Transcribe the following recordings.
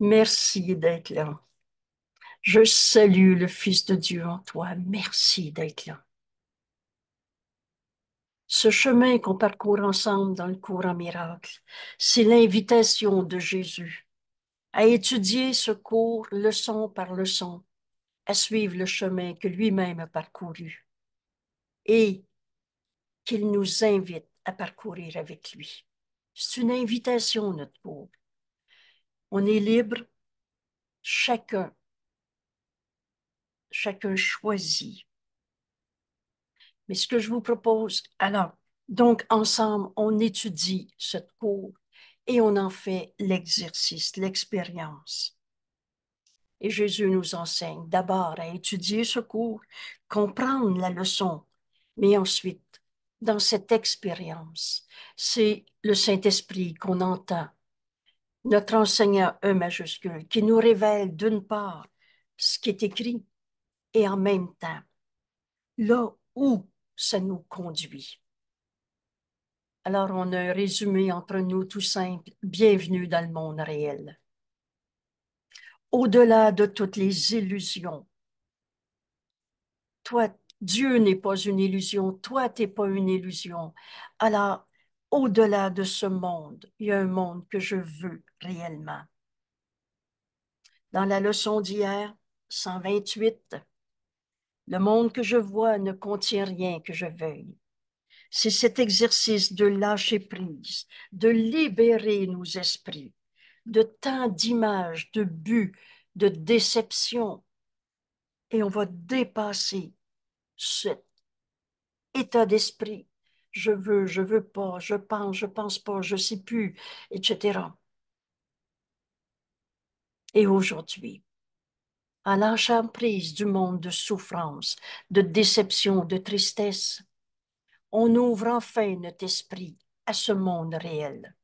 Merci d'être là. Je salue le Fils de Dieu en toi. Merci d'être là. Ce chemin qu'on parcourt ensemble dans le cours en miracle, c'est l'invitation de Jésus à étudier ce cours leçon par leçon, à suivre le chemin que lui-même a parcouru et qu'il nous invite à parcourir avec lui. C'est une invitation, notre cours. On est libre, chacun. Chacun choisit. Mais ce que je vous propose, alors, donc ensemble, on étudie cette cour et on en fait l'exercice, l'expérience. Et Jésus nous enseigne d'abord à étudier ce cours, comprendre la leçon, mais ensuite, dans cette expérience, c'est le Saint-Esprit qu'on entend notre enseignant E majuscule, qui nous révèle d'une part ce qui est écrit et en même temps là où ça nous conduit. Alors on a un résumé entre nous tout simple, bienvenue dans le monde réel. Au-delà de toutes les illusions, toi, Dieu n'est pas une illusion, toi, tu n'es pas une illusion. Alors, au-delà de ce monde, il y a un monde que je veux réellement. Dans la leçon d'hier, 128, le monde que je vois ne contient rien que je veuille. C'est cet exercice de lâcher prise, de libérer nos esprits de tant d'images, de buts, de déceptions. Et on va dépasser cet état d'esprit je veux, je veux pas, je pense, je pense pas, je sais plus, etc. Et aujourd'hui, à prise du monde de souffrance, de déception, de tristesse, on ouvre enfin notre esprit à ce monde réel.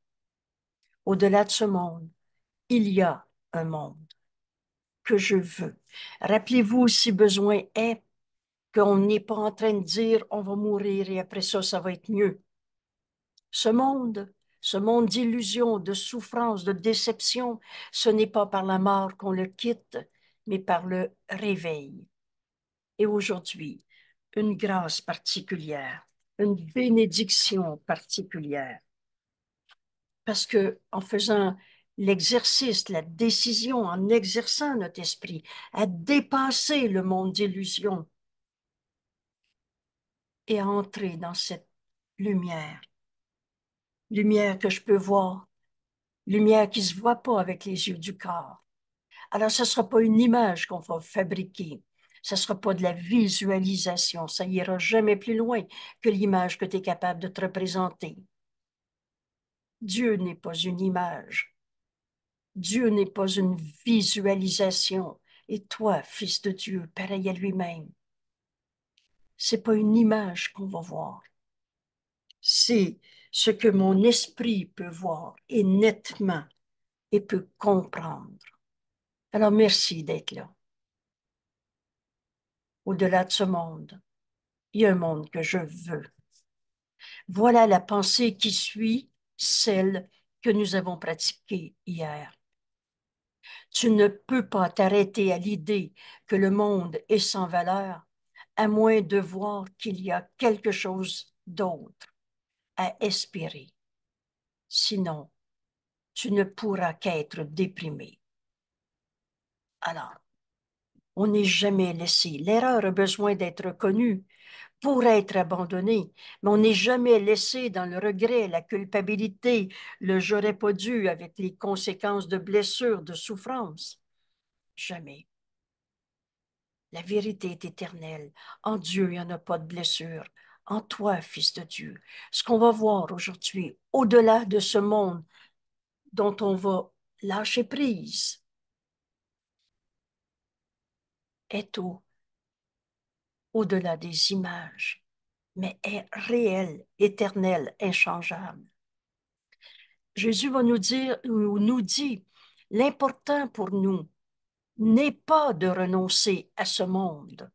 Au-delà de ce monde, il y a un monde que je veux. Rappelez-vous si besoin est qu'on n'est pas en train de dire on va mourir et après ça, ça va être mieux. Ce monde, ce monde d'illusion, de souffrance, de déception, ce n'est pas par la mort qu'on le quitte, mais par le réveil. Et aujourd'hui, une grâce particulière, une bénédiction particulière. Parce que en faisant l'exercice, la décision, en exerçant notre esprit à dépasser le monde d'illusions, et entrer dans cette lumière. Lumière que je peux voir, lumière qui ne se voit pas avec les yeux du corps. Alors, ce ne sera pas une image qu'on va fabriquer, ce ne sera pas de la visualisation, ça ira jamais plus loin que l'image que tu es capable de te représenter. Dieu n'est pas une image. Dieu n'est pas une visualisation. Et toi, fils de Dieu, pareil à lui-même, c'est pas une image qu'on va voir. C'est ce que mon esprit peut voir et nettement et peut comprendre. Alors merci d'être là. Au-delà de ce monde, il y a un monde que je veux. Voilà la pensée qui suit celle que nous avons pratiquée hier. Tu ne peux pas t'arrêter à l'idée que le monde est sans valeur à moins de voir qu'il y a quelque chose d'autre à espérer. Sinon, tu ne pourras qu'être déprimé. Alors, on n'est jamais laissé. L'erreur a besoin d'être connue pour être abandonnée, mais on n'est jamais laissé dans le regret, la culpabilité, le j'aurais pas dû avec les conséquences de blessures, de souffrances. Jamais. La vérité est éternelle. En Dieu, il n'y en a pas de blessure. En toi, Fils de Dieu. Ce qu'on va voir aujourd'hui, au-delà de ce monde dont on va lâcher prise, est au, au-delà des images, mais est réel, éternel, inchangeable. Jésus va nous dire, ou nous dit, l'important pour nous, n'est pas de renoncer à ce monde,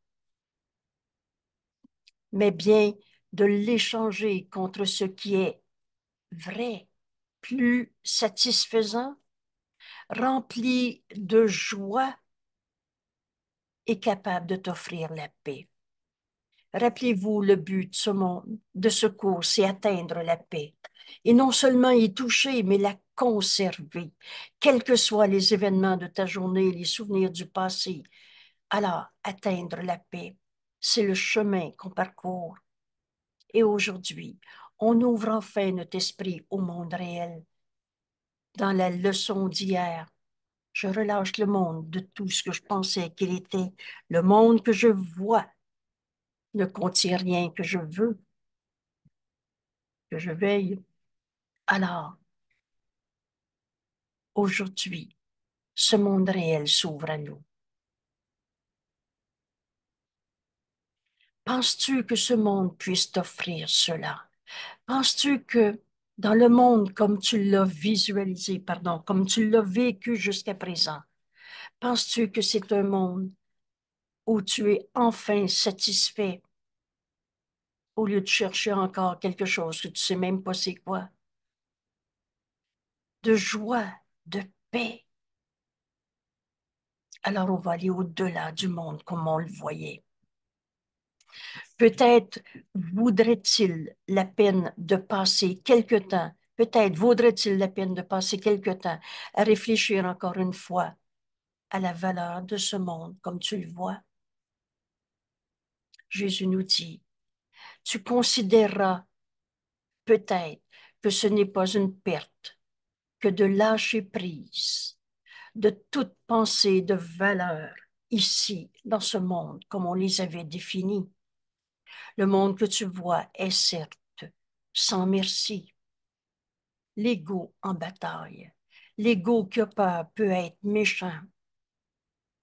mais bien de l'échanger contre ce qui est vrai, plus satisfaisant, rempli de joie et capable de t'offrir la paix. Rappelez-vous, le but de ce, monde, de ce cours, c'est atteindre la paix et non seulement y toucher, mais la conserver, quels que soient les événements de ta journée, les souvenirs du passé. Alors, atteindre la paix, c'est le chemin qu'on parcourt. Et aujourd'hui, on ouvre enfin notre esprit au monde réel. Dans la leçon d'hier, je relâche le monde de tout ce que je pensais qu'il était. Le monde que je vois ne contient rien que je veux, que je veille. Alors, aujourd'hui, ce monde réel s'ouvre à nous. Penses-tu que ce monde puisse t'offrir cela? Penses-tu que dans le monde comme tu l'as visualisé, pardon, comme tu l'as vécu jusqu'à présent, penses-tu que c'est un monde où tu es enfin satisfait au lieu de chercher encore quelque chose que tu ne sais même pas c'est quoi? de joie, de paix. Alors on va aller au-delà du monde comme on le voyait. Peut-être vaudrait-il la peine de passer quelque temps, peut-être vaudrait-il la peine de passer quelque temps à réfléchir encore une fois à la valeur de ce monde comme tu le vois. Jésus nous dit, tu considéreras peut-être que ce n'est pas une perte, que de lâcher prise de toute pensée de valeur ici, dans ce monde, comme on les avait définis. Le monde que tu vois est certes sans merci. L'ego en bataille, l'ego qui peut être méchant,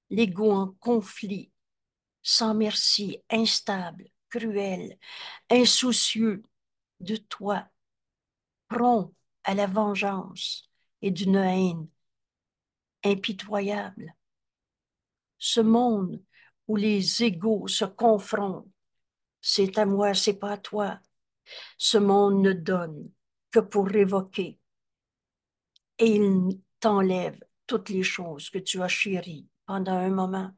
l'ego en conflit, sans merci, instable, cruel, insoucieux de toi, prompt à la vengeance, et d'une haine impitoyable. Ce monde où les égaux se confrontent, c'est à moi, c'est pas à toi. Ce monde ne donne que pour révoquer et il t'enlève toutes les choses que tu as chéries pendant un moment.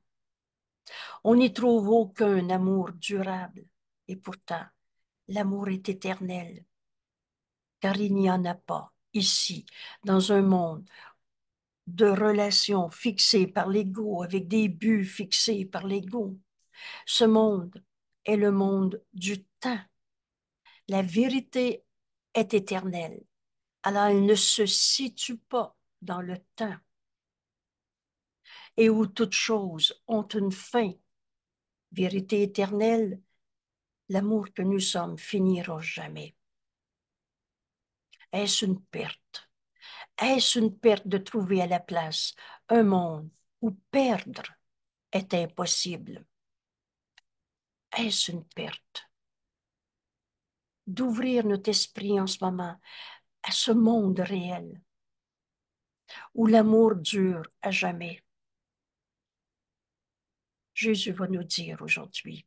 On n'y trouve aucun amour durable et pourtant l'amour est éternel, car il n'y en a pas ici, dans un monde de relations fixées par l'ego, avec des buts fixés par l'ego. Ce monde est le monde du temps. La vérité est éternelle. Alors elle ne se situe pas dans le temps et où toutes choses ont une fin. Vérité éternelle, l'amour que nous sommes finira jamais. Est-ce une perte? Est-ce une perte de trouver à la place un monde où perdre est impossible? Est-ce une perte? D'ouvrir notre esprit en ce moment à ce monde réel où l'amour dure à jamais. Jésus va nous dire aujourd'hui,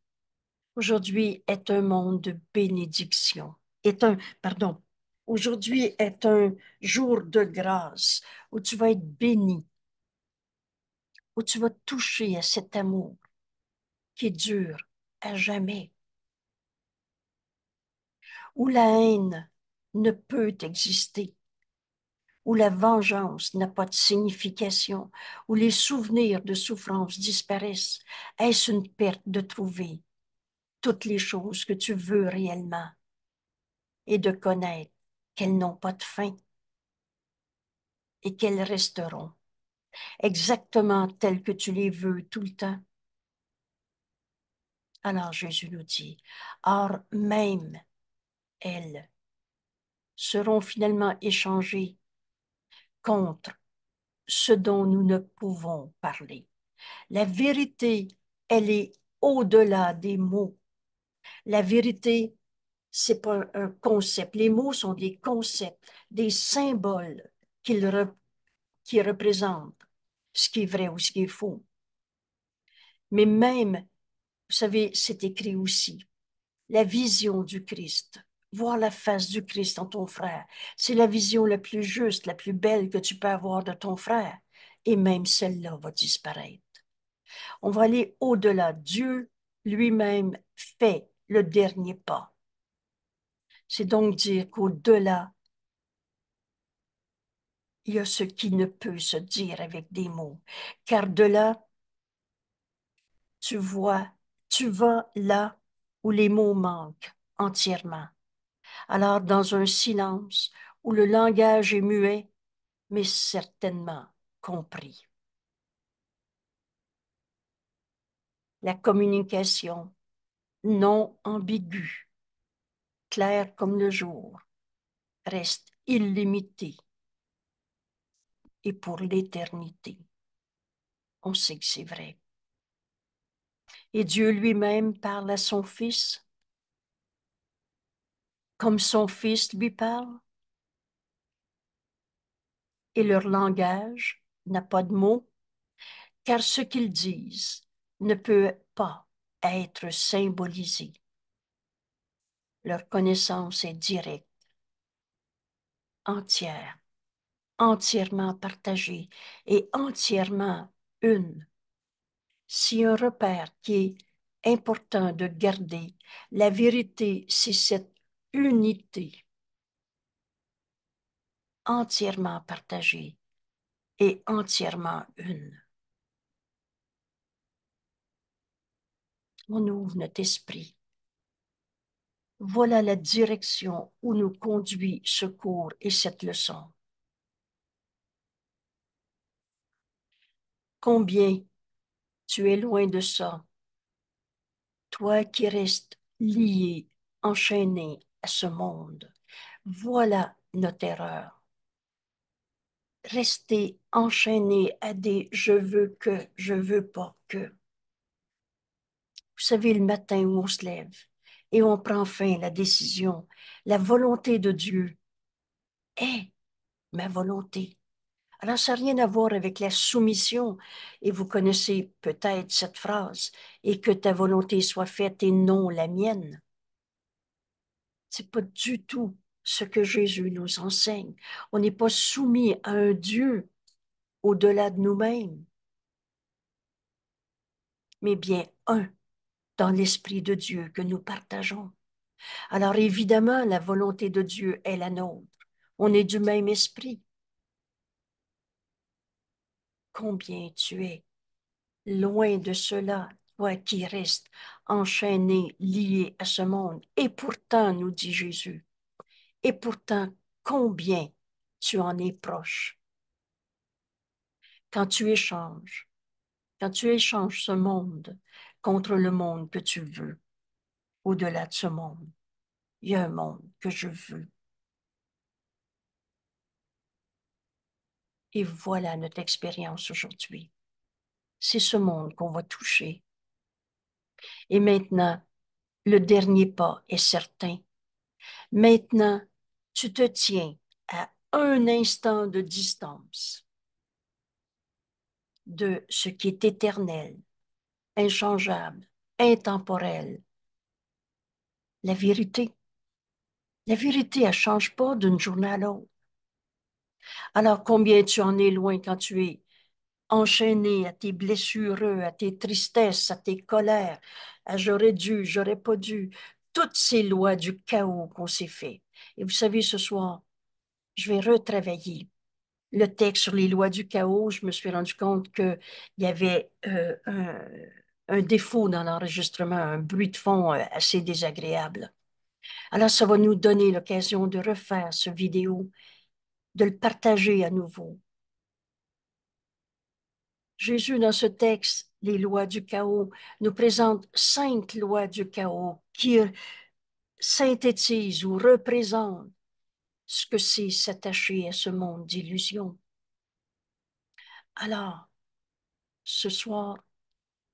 aujourd'hui est un monde de bénédiction, est un, pardon, Aujourd'hui est un jour de grâce où tu vas être béni, où tu vas toucher à cet amour qui dure à jamais, où la haine ne peut exister, où la vengeance n'a pas de signification, où les souvenirs de souffrance disparaissent, est-ce une perte de trouver toutes les choses que tu veux réellement et de connaître qu'elles n'ont pas de fin et qu'elles resteront exactement telles que tu les veux tout le temps. Alors Jésus nous dit, or même elles seront finalement échangées contre ce dont nous ne pouvons parler. La vérité, elle est au-delà des mots. La vérité, c'est pas un concept. Les mots sont des concepts, des symboles qui qui représentent ce qui est vrai ou ce qui est faux. Mais même, vous savez, c'est écrit aussi, la vision du Christ, voir la face du Christ en ton frère, c'est la vision la plus juste, la plus belle que tu peux avoir de ton frère. Et même celle-là va disparaître. On va aller au-delà. Dieu lui-même fait le dernier pas c'est donc dire qu'au-delà, il y a ce qui ne peut se dire avec des mots, car de là, tu vois, tu vas là où les mots manquent entièrement. Alors, dans un silence où le langage est muet, mais certainement compris. La communication non ambiguë clair comme le jour, reste illimité et pour l'éternité. On sait que c'est vrai. Et Dieu lui-même parle à son Fils comme son Fils lui parle. Et leur langage n'a pas de mots, car ce qu'ils disent ne peut pas être symbolisé leur connaissance est directe, entière, entièrement partagée et entièrement une. Si un repère qui est important de garder, la vérité, c'est cette unité entièrement partagée et entièrement une. On ouvre notre esprit voilà la direction où nous conduit ce cours et cette leçon. Combien tu es loin de ça, toi qui restes lié, enchaîné à ce monde. Voilà notre erreur. Rester enchaîné à des je veux que, je veux pas que. Vous savez, le matin où on se lève, et on prend fin la décision. La volonté de Dieu est ma volonté. Alors, ça n'a rien à voir avec la soumission. Et vous connaissez peut-être cette phrase, et que ta volonté soit faite et non la mienne. C'est pas du tout ce que Jésus nous enseigne. On n'est pas soumis à un Dieu au-delà de nous-mêmes, mais bien un dans l'Esprit de Dieu que nous partageons. Alors évidemment, la volonté de Dieu est la nôtre. On est du même esprit. Combien tu es loin de cela, toi qui restes enchaîné, lié à ce monde. Et pourtant, nous dit Jésus, et pourtant, combien tu en es proche. Quand tu échanges, quand tu échanges ce monde contre le monde que tu veux, au-delà de ce monde. Il y a un monde que je veux. Et voilà notre expérience aujourd'hui. C'est ce monde qu'on va toucher. Et maintenant, le dernier pas est certain. Maintenant, tu te tiens à un instant de distance de ce qui est éternel, inchangeable, intemporel. La vérité. La vérité, elle ne change pas d'une journée à l'autre. Alors combien tu en es loin quand tu es enchaîné à tes blessures, à tes tristesses, à tes colères, à j'aurais dû, j'aurais pas dû, toutes ces lois du chaos qu'on s'est fait. Et vous savez, ce soir, je vais retravailler le texte sur les lois du chaos. Je me suis rendu compte qu'il y avait euh, un, un défaut dans l'enregistrement, un bruit de fond euh, assez désagréable. Alors, ça va nous donner l'occasion de refaire ce vidéo, de le partager à nouveau. Jésus, dans ce texte, les lois du chaos, nous présente cinq lois du chaos qui synthétisent ou représentent ce que c'est s'attacher à ce monde d'illusions. Alors, ce soir,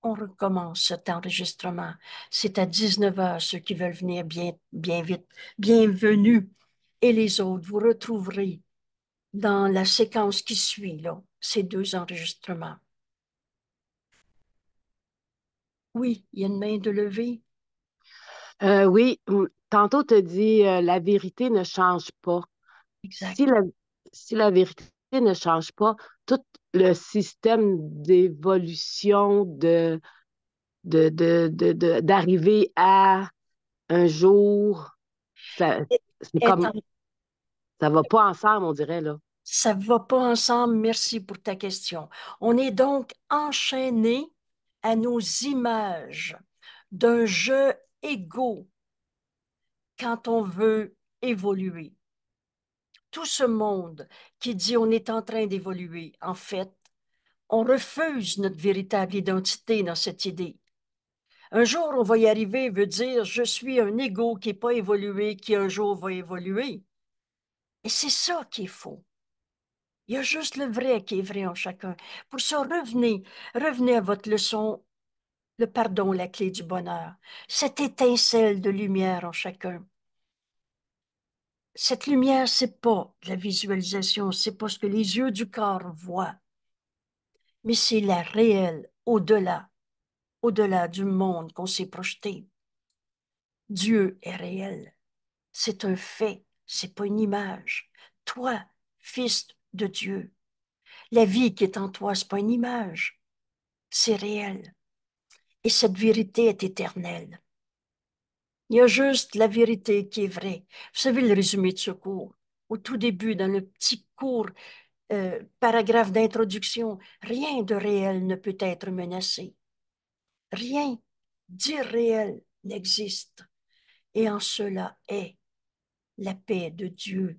on recommence cet enregistrement. C'est à 19h, ceux qui veulent venir bien, bien vite. Bienvenue. Et les autres, vous retrouverez dans la séquence qui suit ces deux enregistrements. Oui, il y a une main de levée. Euh, oui, tantôt te dit euh, la vérité ne change pas. Si la, si la vérité ne change pas, tout le système d'évolution de, d'arriver à un jour, ça, c'est ça va pas ensemble, on dirait, là. Ça va pas ensemble, merci pour ta question. On est donc enchaîné à nos images d'un jeu égo quand on veut évoluer tout ce monde qui dit on est en train d'évoluer, en fait, on refuse notre véritable identité dans cette idée. Un jour, on va y arriver veut dire je suis un ego qui n'est pas évolué, qui un jour va évoluer. Et c'est ça qui est faux. Il y a juste le vrai qui est vrai en chacun. Pour ça, revenez, revenez à votre leçon, le pardon, la clé du bonheur, cette étincelle de lumière en chacun cette lumière, c'est pas la visualisation, c'est pas ce que les yeux du corps voient, mais c'est la réelle, au-delà, au-delà du monde qu'on s'est projeté. Dieu est réel. C'est un fait, c'est pas une image. Toi, fils de Dieu, la vie qui est en toi, c'est pas une image, c'est réel. Et cette vérité est éternelle. Il y a juste la vérité qui est vraie. Vous savez le résumé de ce cours. Au tout début, dans le petit cours, euh, paragraphe d'introduction, rien de réel ne peut être menacé. Rien d'irréel n'existe. Et en cela est la paix de Dieu.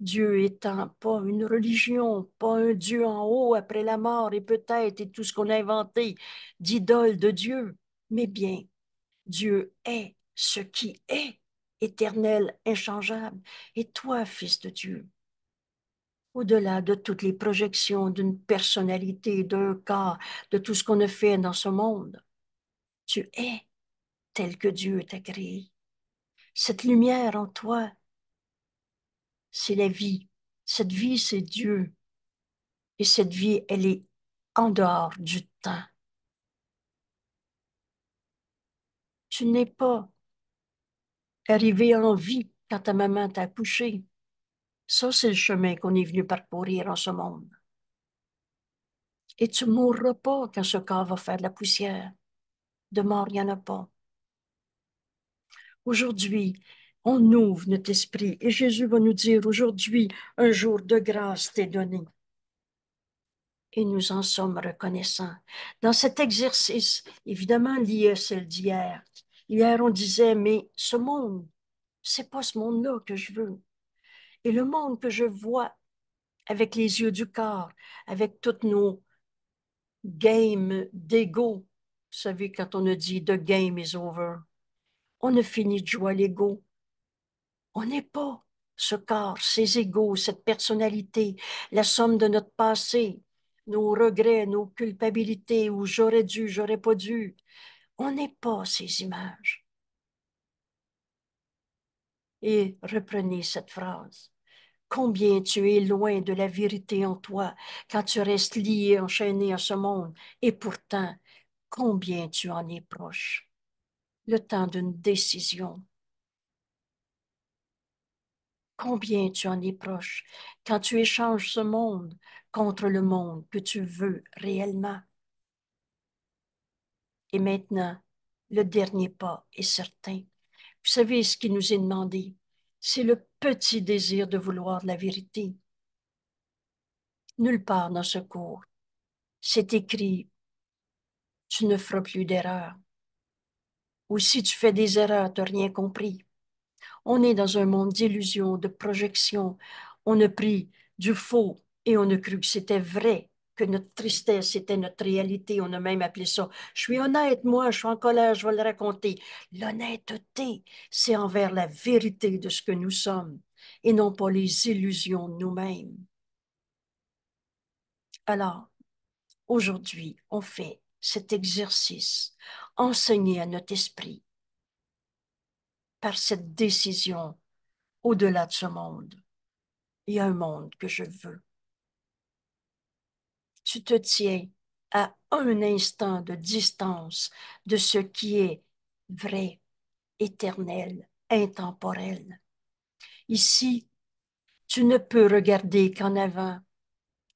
Dieu étant pas une religion, pas un Dieu en haut après la mort et peut-être tout ce qu'on a inventé d'idole de Dieu, mais bien Dieu est ce qui est éternel, inchangeable, et toi, Fils de Dieu. Au-delà de toutes les projections d'une personnalité, d'un cas, de tout ce qu'on a fait dans ce monde, tu es tel que Dieu t'a créé. Cette lumière en toi, c'est la vie. Cette vie, c'est Dieu. Et cette vie, elle est en dehors du temps. Tu n'es pas arriver en vie quand ta maman t'a couché, Ça, c'est le chemin qu'on est venu parcourir en ce monde. Et tu mourras pas quand ce corps va faire de la poussière. De mort, il n'y en a pas. Aujourd'hui, on ouvre notre esprit et Jésus va nous dire aujourd'hui, un jour de grâce t'est donné. Et nous en sommes reconnaissants. Dans cet exercice, évidemment lié à celle d'hier, Hier, on disait, mais ce monde, c'est pas ce monde-là que je veux. Et le monde que je vois avec les yeux du corps, avec toutes nos games d'ego, vous savez, quand on a dit The game is over, on a fini de jouer à l'ego. On n'est pas ce corps, ces égaux, cette personnalité, la somme de notre passé, nos regrets, nos culpabilités, où j'aurais dû, j'aurais pas dû. On n'est pas ces images. Et reprenez cette phrase. Combien tu es loin de la vérité en toi quand tu restes lié, enchaîné à ce monde, et pourtant, combien tu en es proche. Le temps d'une décision. Combien tu en es proche quand tu échanges ce monde contre le monde que tu veux réellement. Et maintenant, le dernier pas est certain. Vous savez ce qui nous est demandé. C'est le petit désir de vouloir la vérité. Nulle part dans ce cours, c'est écrit Tu ne feras plus d'erreurs. Ou si tu fais des erreurs, tu n'as rien compris. On est dans un monde d'illusions, de projections. On a pris du faux et on a cru que c'était vrai notre tristesse était notre réalité. On a même appelé ça. Je suis honnête, moi, je suis en colère, je vais le raconter. L'honnêteté, c'est envers la vérité de ce que nous sommes et non pas les illusions nous-mêmes. Alors, aujourd'hui, on fait cet exercice enseigné à notre esprit par cette décision au-delà de ce monde. Il y a un monde que je veux tu te tiens à un instant de distance de ce qui est vrai, éternel, intemporel. Ici, tu ne peux regarder qu'en avant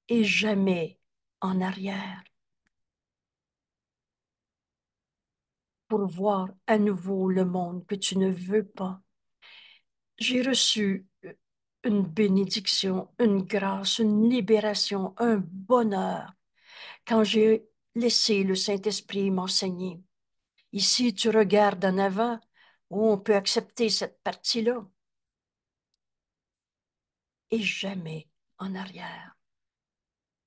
et jamais en arrière pour voir à nouveau le monde que tu ne veux pas. J'ai reçu une bénédiction, une grâce, une libération, un bonheur quand j'ai laissé le Saint-Esprit m'enseigner. Ici, tu regardes en avant où on peut accepter cette partie-là et jamais en arrière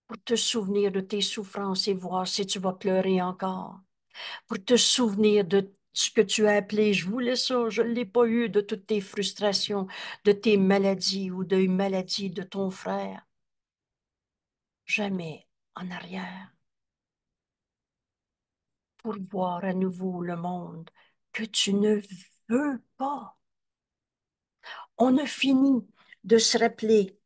pour te souvenir de tes souffrances et voir si tu vas pleurer encore, pour te souvenir de ce que tu as appelé, je voulais ça, je ne l'ai pas eu, de toutes tes frustrations, de tes maladies ou de maladies de ton frère. Jamais en arrière. Pour voir à nouveau le monde que tu ne veux pas. On a fini de se rappeler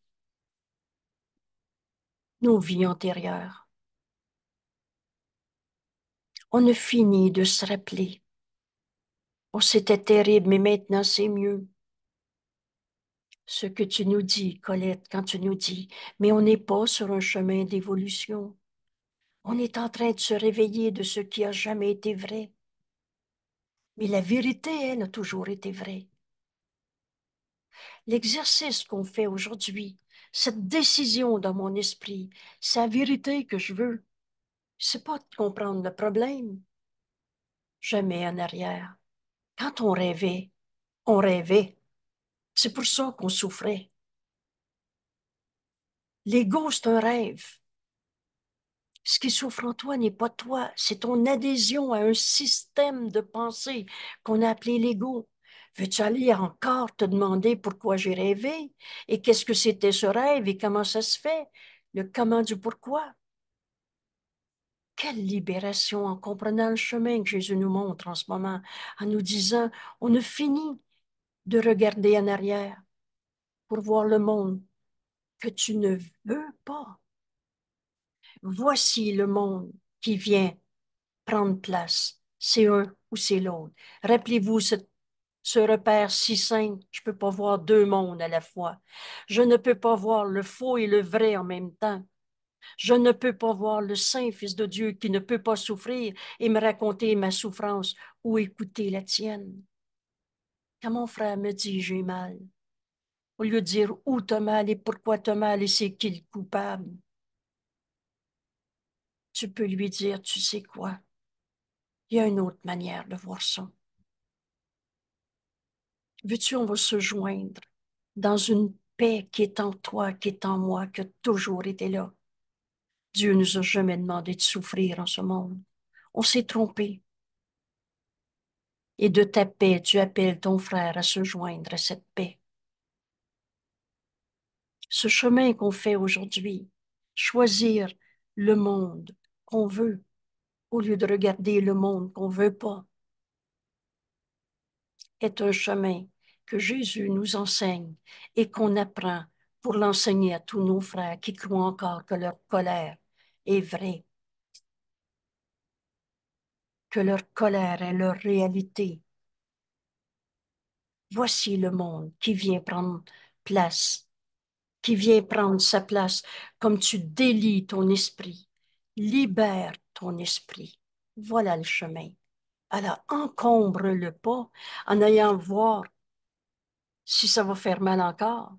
nos vies antérieures. On a fini de se rappeler Oh, c'était terrible, mais maintenant c'est mieux. Ce que tu nous dis, Colette, quand tu nous dis, mais on n'est pas sur un chemin d'évolution. On est en train de se réveiller de ce qui a jamais été vrai. Mais la vérité, elle, a toujours été vraie. L'exercice qu'on fait aujourd'hui, cette décision dans mon esprit, c'est la vérité que je veux. C'est pas de comprendre le problème. Jamais en arrière. Quand on rêvait, on rêvait. C'est pour ça qu'on souffrait. L'ego, c'est un rêve. Ce qui souffre en toi n'est pas toi, c'est ton adhésion à un système de pensée qu'on a appelé l'ego. Veux-tu aller encore te demander pourquoi j'ai rêvé et qu'est-ce que c'était ce rêve et comment ça se fait, le comment du pourquoi? Quelle libération en comprenant le chemin que Jésus nous montre en ce moment, en nous disant, on a fini de regarder en arrière pour voir le monde que tu ne veux pas. Voici le monde qui vient prendre place. C'est un ou c'est l'autre. Rappelez-vous ce, repère si simple. Je ne peux pas voir deux mondes à la fois. Je ne peux pas voir le faux et le vrai en même temps. Je ne peux pas voir le Saint Fils de Dieu qui ne peut pas souffrir et me raconter ma souffrance ou écouter la tienne. Quand mon frère me dit j'ai mal, au lieu de dire où t'as mal et pourquoi te mal et c'est qui le coupable, tu peux lui dire tu sais quoi, il y a une autre manière de voir ça. Veux-tu, on va se joindre dans une paix qui est en toi, qui est en moi, qui a toujours été là Dieu nous a jamais demandé de souffrir en ce monde. On s'est trompé. Et de ta paix, tu appelles ton frère à se joindre à cette paix. Ce chemin qu'on fait aujourd'hui, choisir le monde qu'on veut au lieu de regarder le monde qu'on veut pas, est un chemin que Jésus nous enseigne et qu'on apprend pour l'enseigner à tous nos frères qui croient encore que leur colère est vrai, que leur colère est leur réalité. Voici le monde qui vient prendre place, qui vient prendre sa place, comme tu délies ton esprit, libère ton esprit. Voilà le chemin. Alors, encombre le pas en ayant voir si ça va faire mal encore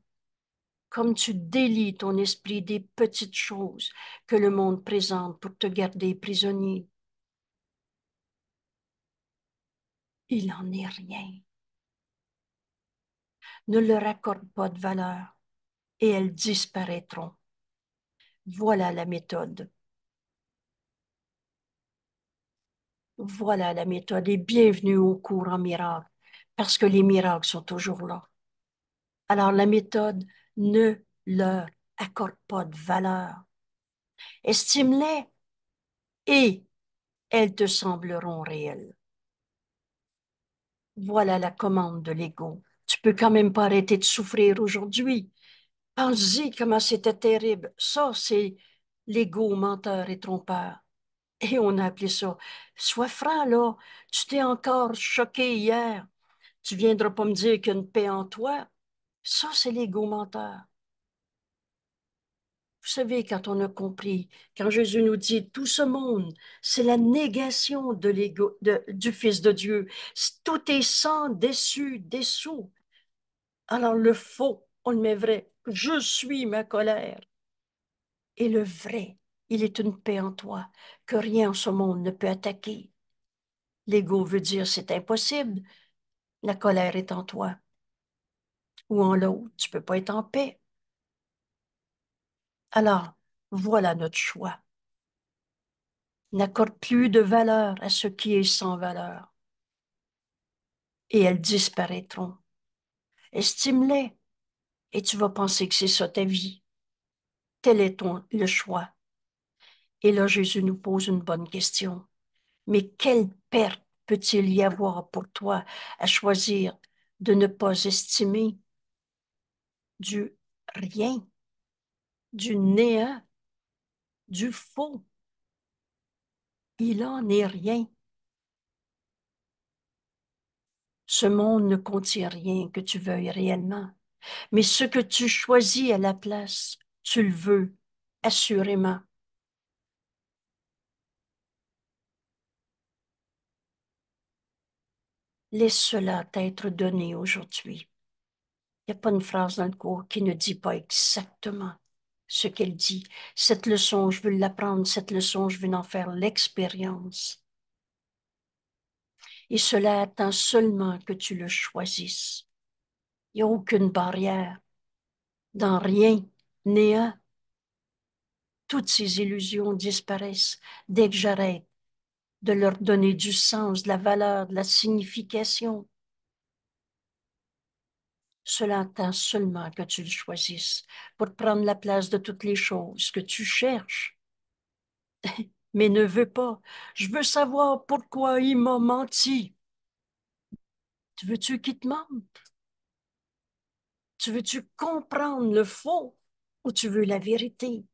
comme tu délies ton esprit des petites choses que le monde présente pour te garder prisonnier. Il n'en est rien. Ne leur accorde pas de valeur et elles disparaîtront. Voilà la méthode. Voilà la méthode et bienvenue au cours en miracle, parce que les miracles sont toujours là. Alors la méthode, ne leur accorde pas de valeur. Estime-les et elles te sembleront réelles. Voilà la commande de l'ego. Tu peux quand même pas arrêter de souffrir aujourd'hui. Pense-y comment c'était terrible. Ça, c'est l'ego menteur et trompeur. Et on a appelé ça. Sois franc, là. Tu t'es encore choqué hier. Tu viendras pas me dire qu'il y a une paix en toi. Ça, c'est l'ego menteur. Vous savez, quand on a compris, quand Jésus nous dit tout ce monde, c'est la négation de l'ego, du Fils de Dieu. Tout est sans, déçu, dessous. Alors le faux, on le met vrai. Je suis ma colère. Et le vrai, il est une paix en toi que rien en ce monde ne peut attaquer. L'ego veut dire c'est impossible. La colère est en toi ou en l'autre. Tu ne peux pas être en paix. Alors, voilà notre choix. N'accorde plus de valeur à ce qui est sans valeur. Et elles disparaîtront. Estime-les et tu vas penser que c'est ça ta vie. Tel est ton, le choix. Et là, Jésus nous pose une bonne question. Mais quelle perte peut-il y avoir pour toi à choisir de ne pas estimer du rien, du néant, du faux. Il en est rien. Ce monde ne contient rien que tu veuilles réellement, mais ce que tu choisis à la place, tu le veux assurément. Laisse cela t'être donné aujourd'hui. Il n'y a pas une phrase dans le cours qui ne dit pas exactement ce qu'elle dit. Cette leçon, je veux l'apprendre, cette leçon, je veux en faire l'expérience. Et cela attend seulement que tu le choisisses. Il n'y a aucune barrière. Dans rien, néant, toutes ces illusions disparaissent dès que j'arrête de leur donner du sens, de la valeur, de la signification. Cela attend seulement que tu le choisisses pour prendre la place de toutes les choses que tu cherches. Mais ne veux pas. Je veux savoir pourquoi il m'a menti. Tu veux-tu qu'il te mente? Tu veux-tu comprendre le faux ou tu veux la vérité?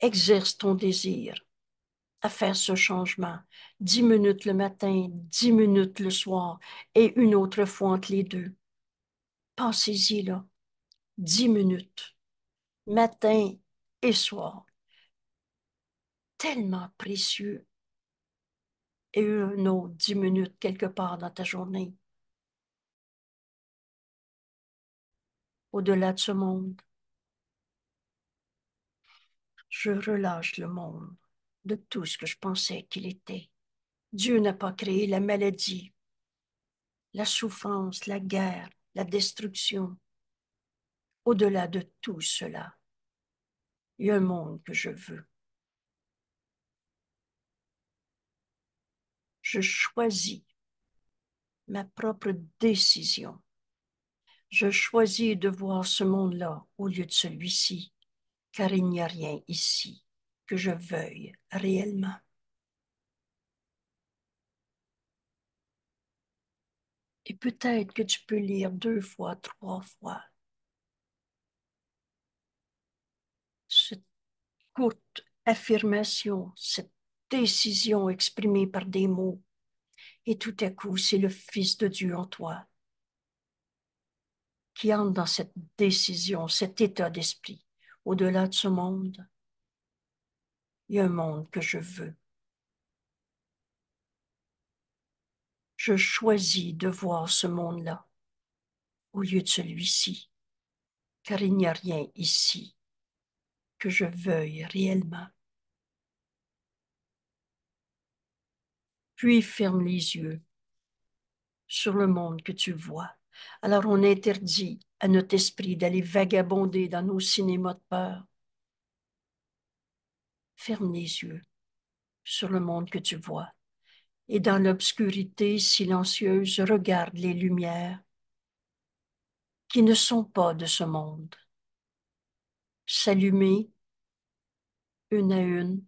Exerce ton désir à faire ce changement. Dix minutes le matin, dix minutes le soir et une autre fois entre les deux. Pensez-y là. Dix minutes, matin et soir. Tellement précieux. Et une autre dix minutes quelque part dans ta journée. Au-delà de ce monde, je relâche le monde de tout ce que je pensais qu'il était. Dieu n'a pas créé la maladie, la souffrance, la guerre, la destruction. Au-delà de tout cela, il y a un monde que je veux. Je choisis ma propre décision. Je choisis de voir ce monde-là au lieu de celui-ci, car il n'y a rien ici que je veuille réellement. Et peut-être que tu peux lire deux fois, trois fois cette courte affirmation, cette décision exprimée par des mots. Et tout à coup, c'est le Fils de Dieu en toi qui entre dans cette décision, cet état d'esprit, au-delà de ce monde y a un monde que je veux. Je choisis de voir ce monde-là au lieu de celui-ci, car il n'y a rien ici que je veuille réellement. Puis ferme les yeux sur le monde que tu vois. Alors on interdit à notre esprit d'aller vagabonder dans nos cinémas de peur ferme les yeux sur le monde que tu vois et dans l'obscurité silencieuse regarde les lumières qui ne sont pas de ce monde s'allumer une à une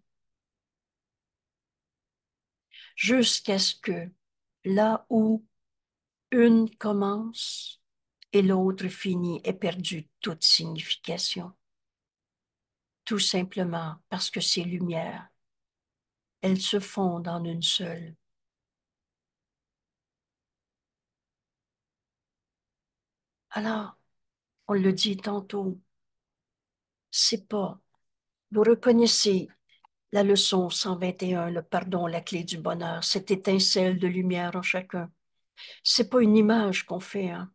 jusqu'à ce que là où une commence et l'autre finit ait perdu toute signification tout simplement parce que ces lumières, elles se fondent en une seule. Alors, on le dit tantôt, c'est pas, vous reconnaissez la leçon 121, le pardon, la clé du bonheur, cette étincelle de lumière en chacun. C'est pas une image qu'on fait. Hein?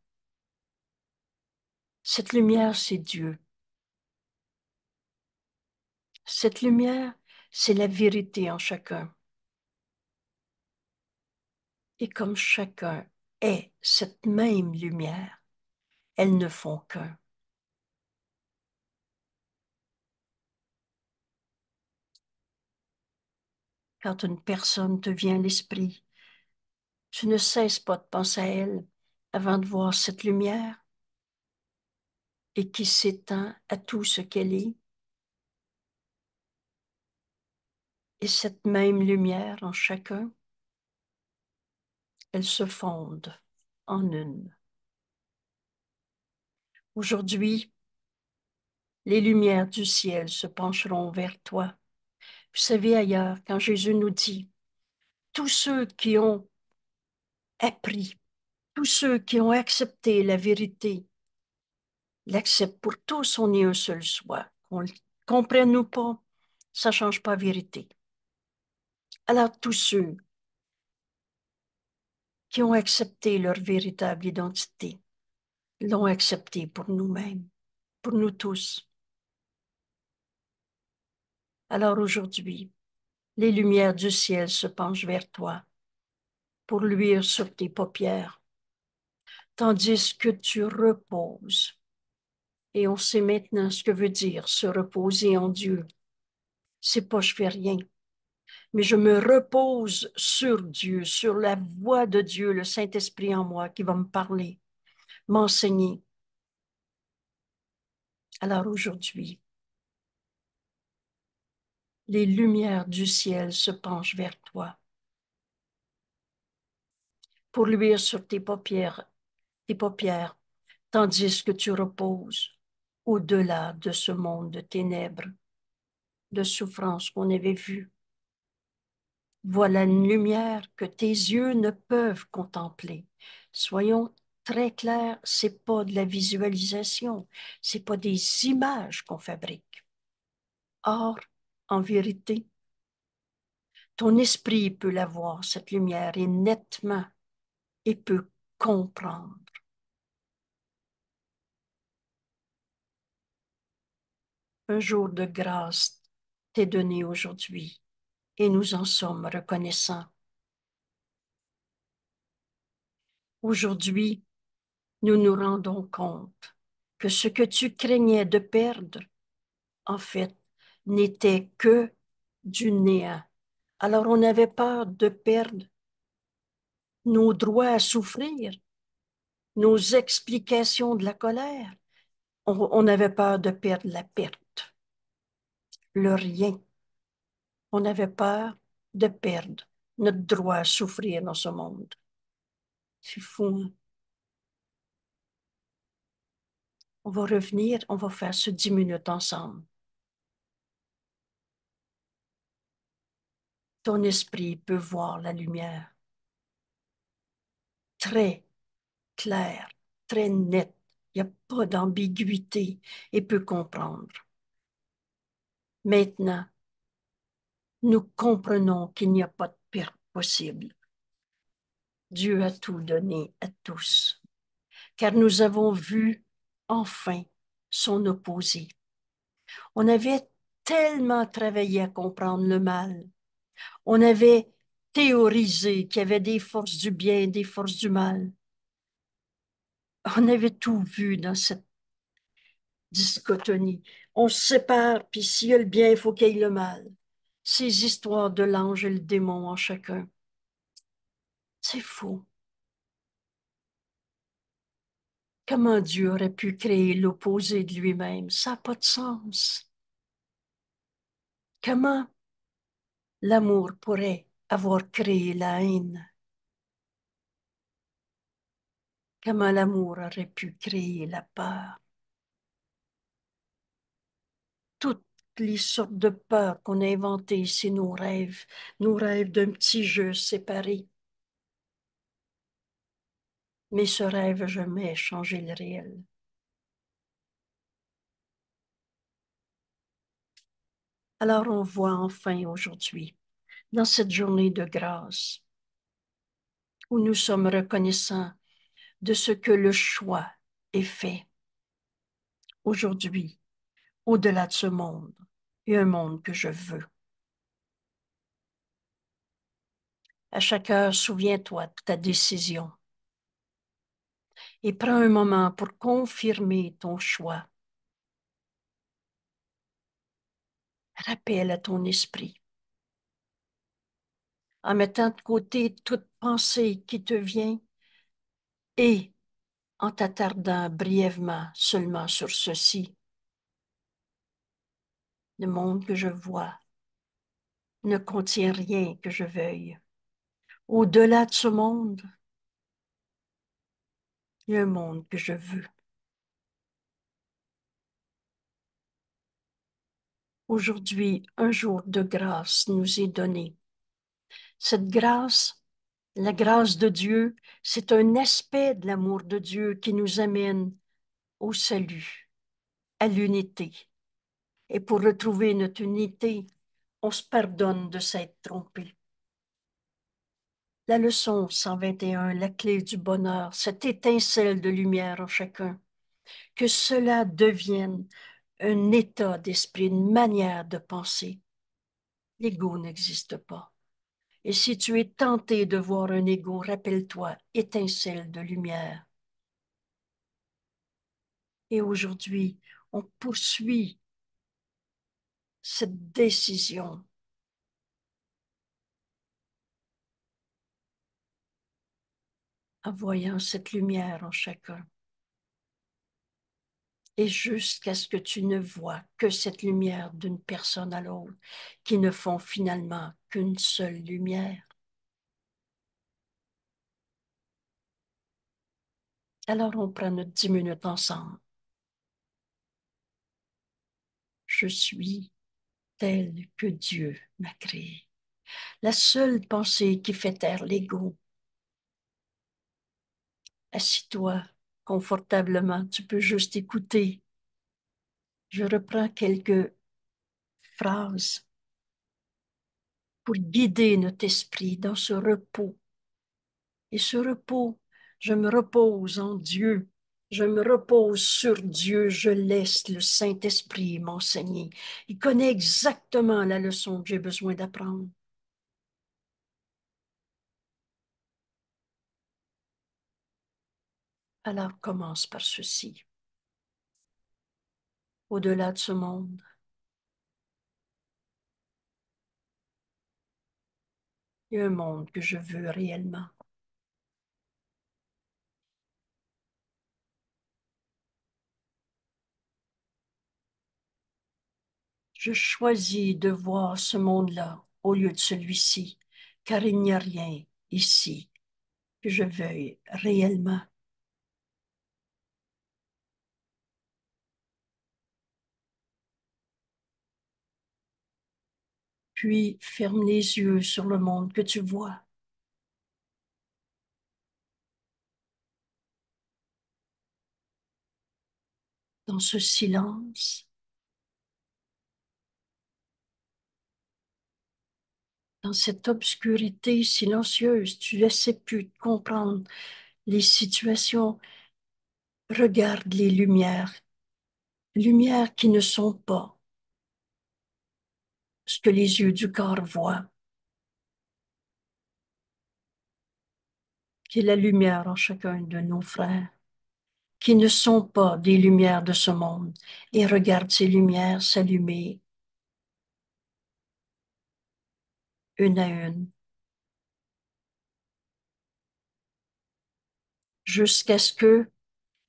Cette lumière, c'est Dieu. Cette lumière, c'est la vérité en chacun. Et comme chacun est cette même lumière, elles ne font qu'un. Quand une personne te vient à l'esprit, tu ne cesses pas de penser à elle avant de voir cette lumière et qui s'étend à tout ce qu'elle est et cette même lumière en chacun, elle se fondent en une. Aujourd'hui, les lumières du ciel se pencheront vers toi. Vous savez ailleurs, quand Jésus nous dit, tous ceux qui ont appris, tous ceux qui ont accepté la vérité, l'acceptent pour tous, on est un seul soi. Qu'on le comprenne pas, ça ne change pas vérité. Alors tous ceux qui ont accepté leur véritable identité, l'ont accepté pour nous-mêmes, pour nous tous. Alors aujourd'hui, les lumières du ciel se penchent vers toi pour luire sur tes paupières, tandis que tu reposes. Et on sait maintenant ce que veut dire se reposer en Dieu. C'est pas je fais rien, mais je me repose sur Dieu, sur la voix de Dieu, le Saint-Esprit en moi qui va me parler, m'enseigner. Alors aujourd'hui, les lumières du ciel se penchent vers toi pour luire sur tes paupières, tes paupières, tandis que tu reposes au-delà de ce monde de ténèbres, de souffrances qu'on avait vues. Voilà une lumière que tes yeux ne peuvent contempler. Soyons très clairs, c'est pas de la visualisation, c'est pas des images qu'on fabrique. Or, en vérité, ton esprit peut la voir, cette lumière, et nettement, et peut comprendre. Un jour de grâce t'est donné aujourd'hui et nous en sommes reconnaissants. Aujourd'hui, nous nous rendons compte que ce que tu craignais de perdre, en fait, n'était que du néant. Alors on avait peur de perdre nos droits à souffrir, nos explications de la colère. On, on avait peur de perdre la perte, le rien on avait peur de perdre notre droit à souffrir dans ce monde. C'est fou. Hein? On va revenir, on va faire ce dix minutes ensemble. Ton esprit peut voir la lumière. Très clair très net Il n'y a pas d'ambiguïté et peut comprendre. Maintenant, nous comprenons qu'il n'y a pas de pire possible. Dieu a tout donné à tous, car nous avons vu enfin son opposé. On avait tellement travaillé à comprendre le mal. On avait théorisé qu'il y avait des forces du bien, et des forces du mal. On avait tout vu dans cette discotonie. On se sépare, puis s'il y a le bien, il faut qu'il y ait le mal ces histoires de l'ange et le démon en chacun. C'est faux. Comment Dieu aurait pu créer l'opposé de lui-même? Ça n'a pas de sens. Comment l'amour pourrait avoir créé la haine? Comment l'amour aurait pu créer la peur? les sortes de peurs qu'on a inventées, c'est nos rêves, nos rêves d'un petit jeu séparé. Mais ce rêve jamais changer le réel. Alors on voit enfin aujourd'hui, dans cette journée de grâce, où nous sommes reconnaissants de ce que le choix est fait aujourd'hui au-delà de ce monde et un monde que je veux. À chaque heure, souviens-toi de ta décision et prends un moment pour confirmer ton choix. Rappelle à ton esprit, en mettant de côté toute pensée qui te vient et en t'attardant brièvement seulement sur ceci le monde que je vois ne contient rien que je veuille. Au-delà de ce monde, il y a un monde que je veux. Aujourd'hui, un jour de grâce nous est donné. Cette grâce, la grâce de Dieu, c'est un aspect de l'amour de Dieu qui nous amène au salut, à l'unité, et pour retrouver notre unité, on se pardonne de s'être trompé. La leçon 121, la clé du bonheur, cette étincelle de lumière en chacun, que cela devienne un état d'esprit, une manière de penser. L'ego n'existe pas. Et si tu es tenté de voir un ego, rappelle-toi, étincelle de lumière. Et aujourd'hui, on poursuit cette décision. en voyant cette lumière en chacun. Et jusqu'à ce que tu ne vois que cette lumière d'une personne à l'autre, qui ne font finalement qu'une seule lumière. Alors on prend notre dix minutes ensemble. Je suis telle que Dieu m'a créé. La seule pensée qui fait taire l'ego. Assis-toi confortablement, tu peux juste écouter. Je reprends quelques phrases pour guider notre esprit dans ce repos. Et ce repos, je me repose en Dieu. Je me repose sur Dieu, je laisse le Saint-Esprit m'enseigner. Il connaît exactement la leçon que j'ai besoin d'apprendre. Alors commence par ceci. Au-delà de ce monde, il y a un monde que je veux réellement. Je choisis de voir ce monde-là au lieu de celui-ci, car il n'y a rien ici que je veuille réellement. Puis ferme les yeux sur le monde que tu vois. Dans ce silence, dans cette obscurité silencieuse, tu essaies plus comprendre les situations. Regarde les lumières, lumières qui ne sont pas ce que les yeux du corps voient, qui est la lumière en chacun de nos frères, qui ne sont pas des lumières de ce monde, et regarde ces lumières s'allumer une à une. Jusqu'à ce que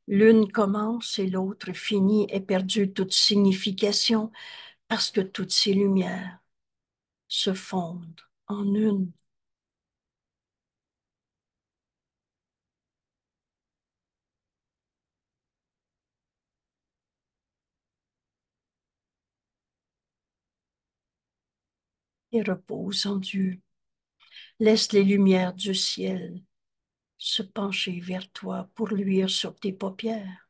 l'une commence et l'autre finit et perdu toute signification parce que toutes ces lumières se fondent en une. et repose en Dieu. Laisse les lumières du ciel se pencher vers toi pour luire sur tes paupières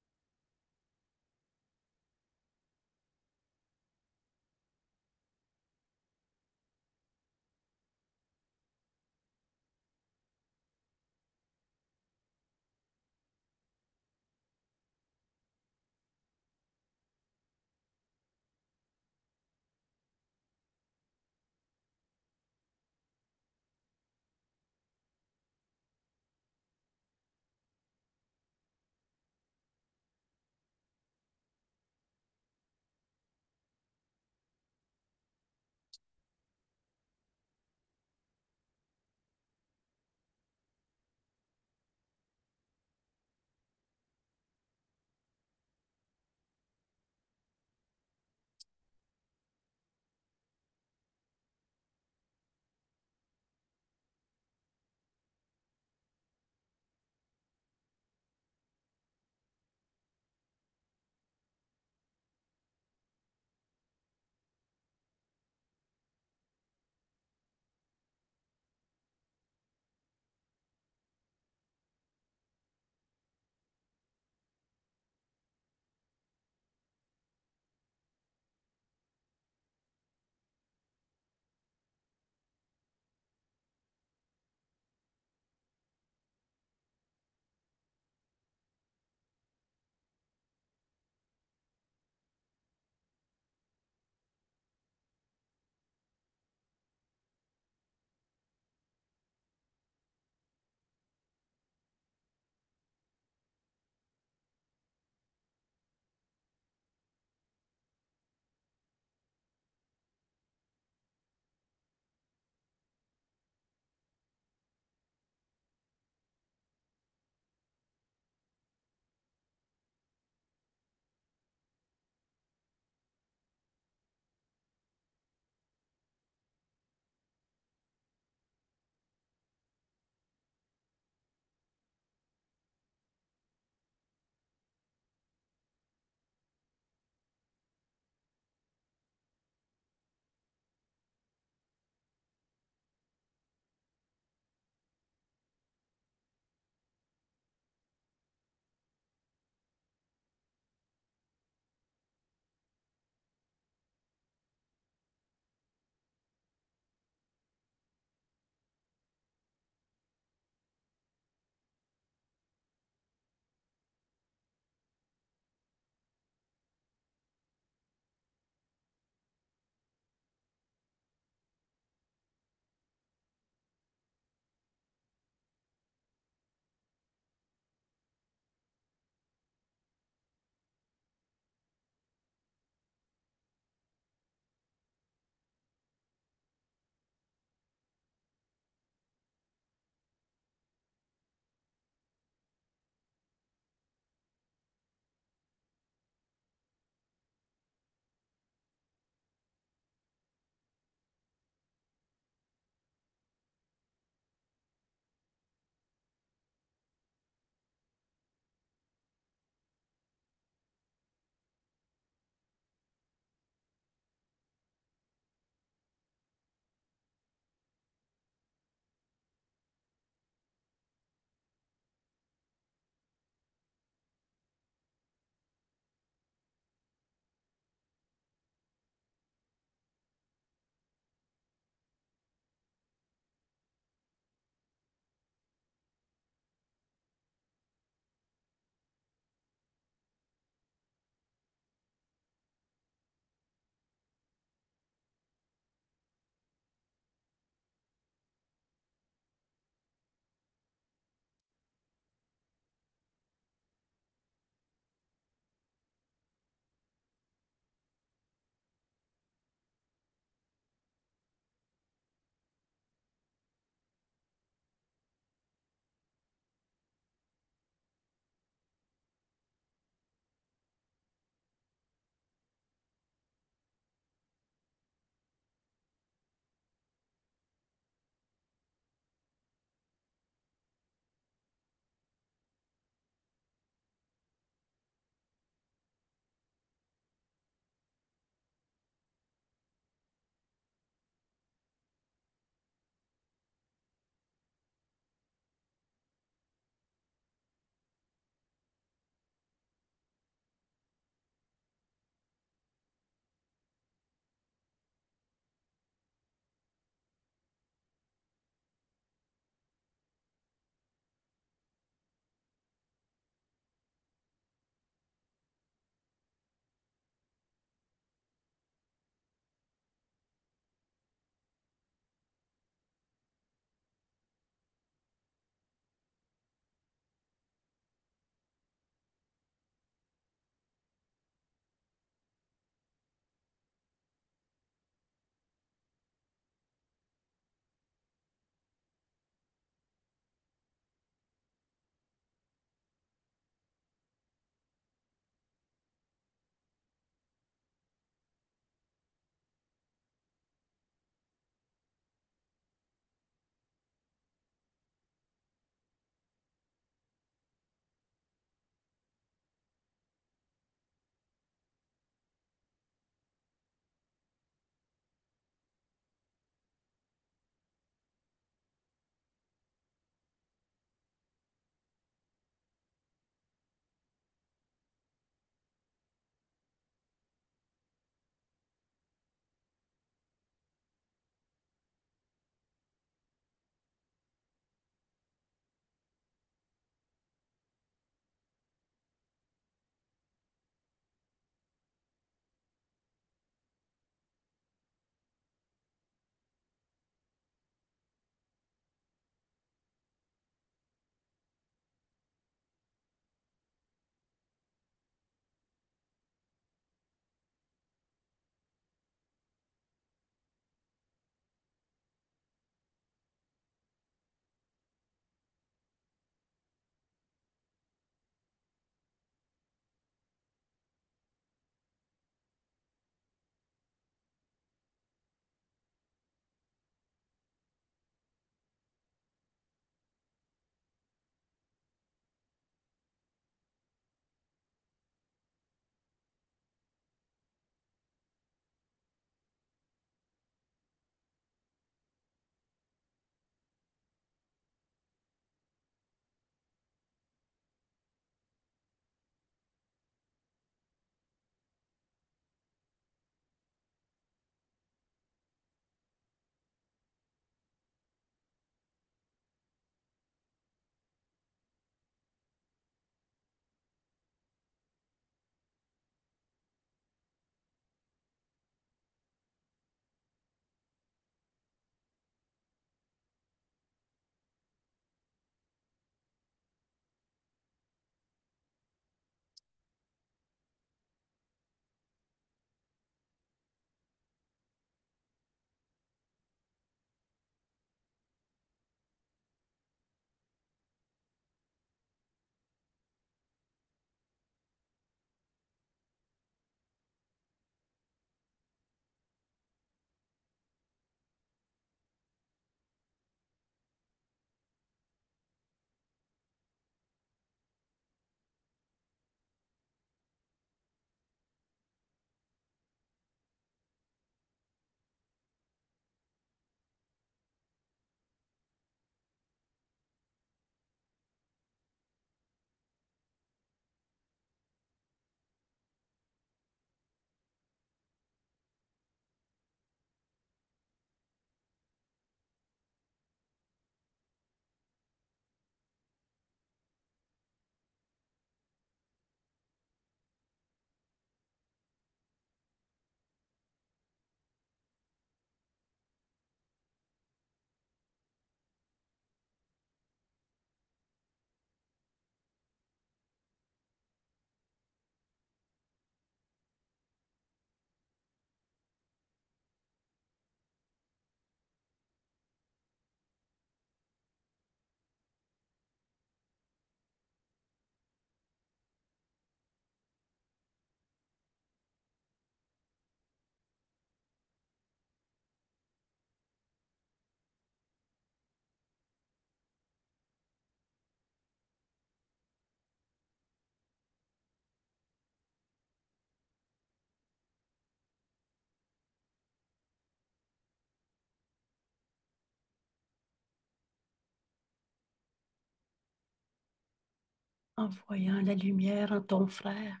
en voyant la lumière en ton frère,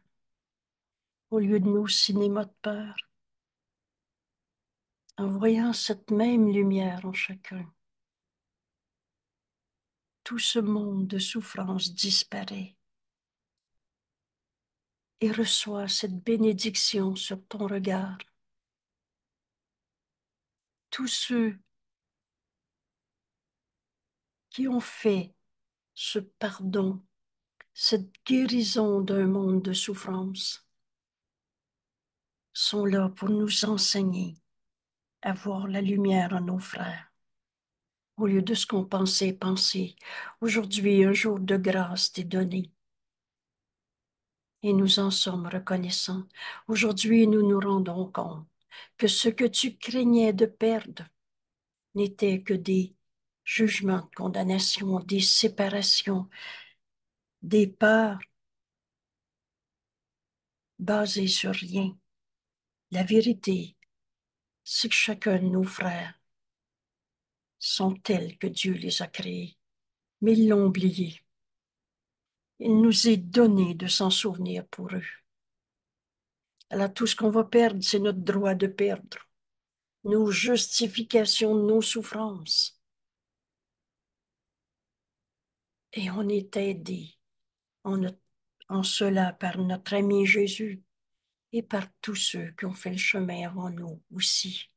au lieu de nous, cinémas de peur, en voyant cette même lumière en chacun. Tout ce monde de souffrance disparaît et reçoit cette bénédiction sur ton regard. Tous ceux qui ont fait ce pardon cette guérison d'un monde de souffrance sont là pour nous enseigner à voir la lumière en nos frères, au lieu de ce qu'on pensait penser. Aujourd'hui, un jour de grâce t'est donné. Et nous en sommes reconnaissants. Aujourd'hui, nous nous rendons compte que ce que tu craignais de perdre n'était que des jugements de condamnation, des séparations, des peurs basées sur rien. La vérité, c'est que chacun de nos frères sont tels que Dieu les a créés, mais ils l'ont oublié. Il nous est donné de s'en souvenir pour eux. Alors tout ce qu'on va perdre, c'est notre droit de perdre, nos justifications, nos souffrances. Et on est aidé en, cela par notre ami Jésus et par tous ceux qui ont fait le chemin avant nous aussi.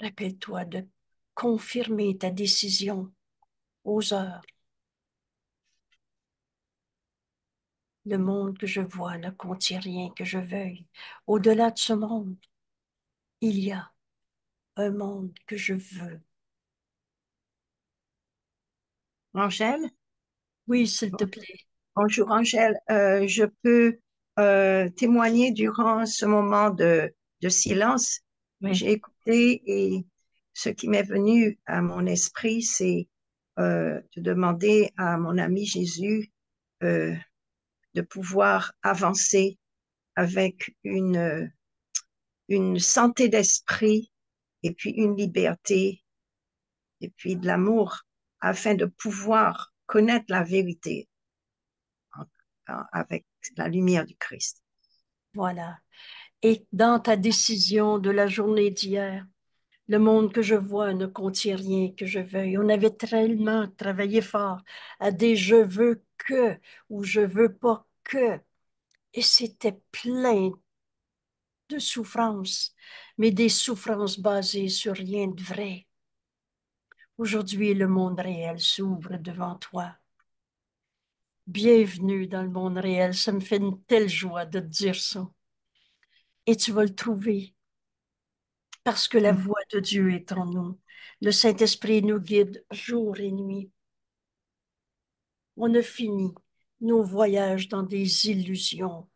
Rappelle-toi de confirmer ta décision aux heures Le monde que je vois ne contient rien que je veuille. Au-delà de ce monde, il y a un monde que je veux. Angèle? Oui, s'il te plaît. Bonjour Angèle, euh, je peux euh, témoigner durant ce moment de, silence. J'ai écouté et ce qui m'est venu à mon esprit, c'est euh, de demander à mon ami Jésus de pouvoir avancer avec une, une santé d'esprit et puis une liberté et puis de l'amour afin de pouvoir connaître la vérité avec la lumière du Christ. Voilà. Et dans ta décision de la journée d'hier, le monde que je vois ne contient rien que je veuille. On avait tellement travaillé fort à des je veux que ou je veux pas que, et c'était plein de souffrances, mais des souffrances basées sur rien de vrai. Aujourd'hui, le monde réel s'ouvre devant toi. Bienvenue dans le monde réel, ça me fait une telle joie de te dire ça. Et tu vas le trouver, parce que la mm. voix de Dieu est en nous. Le Saint-Esprit nous guide jour et nuit. On a fini nos voyages dans des illusions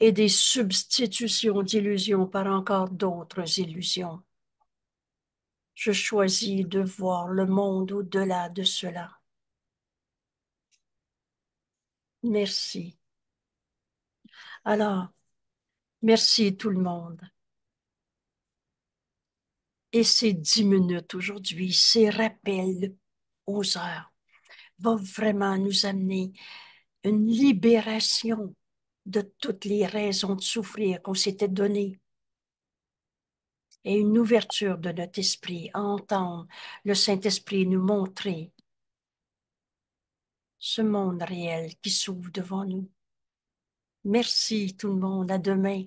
et des substitutions d'illusions par encore d'autres illusions. Je choisis de voir le monde au-delà de cela. Merci. Alors, merci tout le monde. Et ces dix minutes aujourd'hui, ces rappels aux heures va vraiment nous amener une libération de toutes les raisons de souffrir qu'on s'était données et une ouverture de notre esprit à entendre le Saint-Esprit nous montrer ce monde réel qui s'ouvre devant nous. Merci tout le monde, à demain.